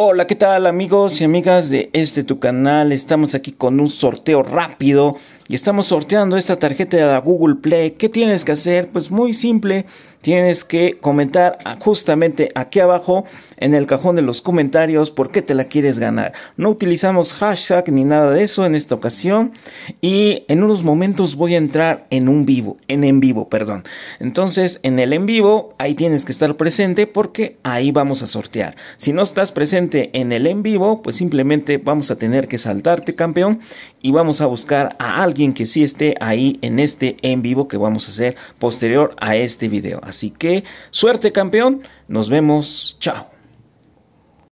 Hola, ¿qué tal amigos y amigas de este tu canal? Estamos aquí con un sorteo rápido y estamos sorteando esta tarjeta de Google Play. ¿Qué tienes que hacer? Pues muy simple, tienes que comentar justamente aquí abajo en el cajón de los comentarios por qué te la quieres ganar. No utilizamos hashtag ni nada de eso en esta ocasión y en unos momentos voy a entrar en un vivo, en en vivo, perdón. Entonces, en el en vivo ahí tienes que estar presente porque ahí vamos a sortear. Si no estás presente en el en vivo, pues simplemente vamos a tener que saltarte, campeón, y vamos a buscar a alguien que sí esté ahí en este en vivo que vamos a hacer posterior a este video. Así que suerte campeón, nos vemos, chao.